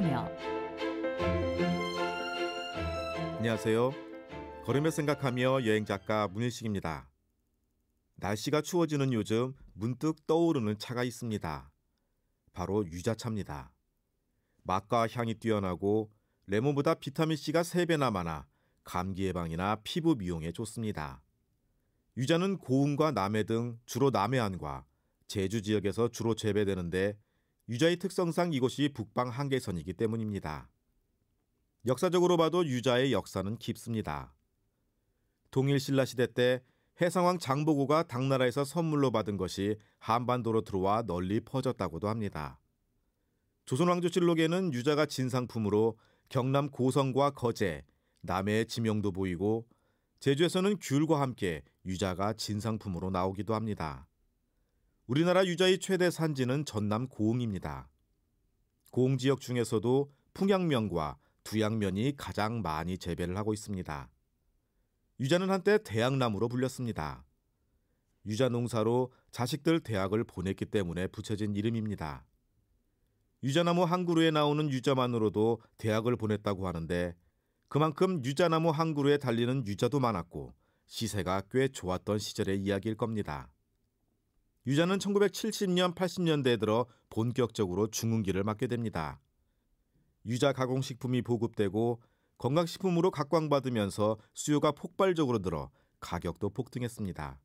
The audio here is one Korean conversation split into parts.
생각하며 안녕하세요. 걸음에 생각하며 여행 작가 문일식입니다. 날씨가 추워지는 요즘 문득 떠오르는 차가 있습니다. 바로 유자차입니다. 맛과 향이 뛰어나고 레몬보다 비타민C가 3배나 많아 감기 예방이나 피부 미용에 좋습니다. 유자는 고흥과 남해 등 주로 남해안과 제주 지역에서 주로 재배되는데 유자의 특성상 이곳이 북방 한계선이기 때문입니다. 역사적으로 봐도 유자의 역사는 깊습니다. 동일 신라 시대 때 해상왕 장보고가 당나라에서 선물로 받은 것이 한반도로 들어와 널리 퍼졌다고도 합니다. 조선왕조실록에는 유자가 진상품으로 경남 고성과 거제, 남해의 지명도 보이고 제주에서는 귤과 함께 유자가 진상품으로 나오기도 합니다. 우리나라 유자의 최대 산지는 전남 고흥입니다. 고흥 지역 중에서도 풍양면과 두양면이 가장 많이 재배를 하고 있습니다. 유자는 한때 대학나무로 불렸습니다. 유자 농사로 자식들 대학을 보냈기 때문에 붙여진 이름입니다. 유자나무 한 그루에 나오는 유자만으로도 대학을 보냈다고 하는데 그만큼 유자나무 한 그루에 달리는 유자도 많았고 시세가 꽤 좋았던 시절의 이야기일 겁니다. 유자는 1970년 80년대에 들어 본격적으로 중흥기를 맞게 됩니다. 유자 가공식품이 보급되고 건강식품으로 각광받으면서 수요가 폭발적으로 늘어 가격도 폭등했습니다.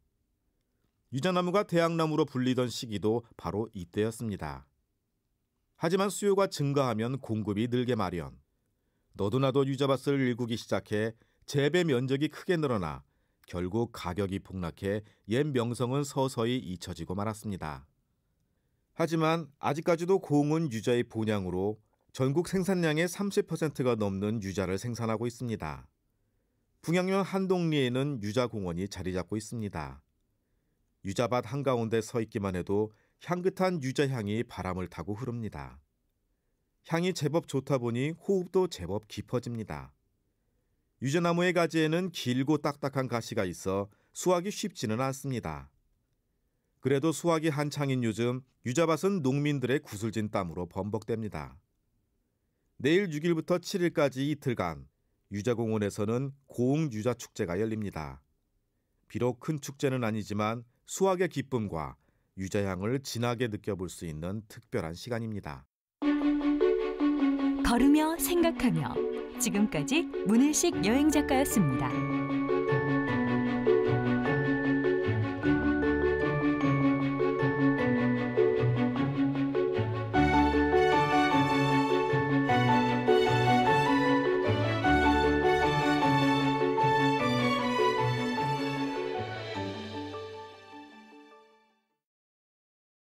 유자나무가 대학나무로 불리던 시기도 바로 이때였습니다. 하지만 수요가 증가하면 공급이 늘게 마련. 너도나도 유자밭을 일구기 시작해 재배 면적이 크게 늘어나 결국 가격이 폭락해 옛 명성은 서서히 잊혀지고 말았습니다. 하지만 아직까지도 고흥은 유자의 본향으로 전국 생산량의 30%가 넘는 유자를 생산하고 있습니다. 풍양면 한동리에는 유자공원이 자리 잡고 있습니다. 유자밭 한가운데 서 있기만 해도 향긋한 유자향이 바람을 타고 흐릅니다. 향이 제법 좋다 보니 호흡도 제법 깊어집니다. 유자나무의 가지에는 길고 딱딱한 가시가 있어 수확이 쉽지는 않습니다. 그래도 수확이 한창인 요즘 유자밭은 농민들의 구슬진 땀으로 범벅됩니다. 내일 6일부터 7일까지 이틀간 유자공원에서는 고흥 유자 축제가 열립니다. 비록 큰 축제는 아니지만 수확의 기쁨과 유자향을 진하게 느껴볼 수 있는 특별한 시간입니다. 걸으며 생각하며 지금까지 문일식 여행작가였습니다.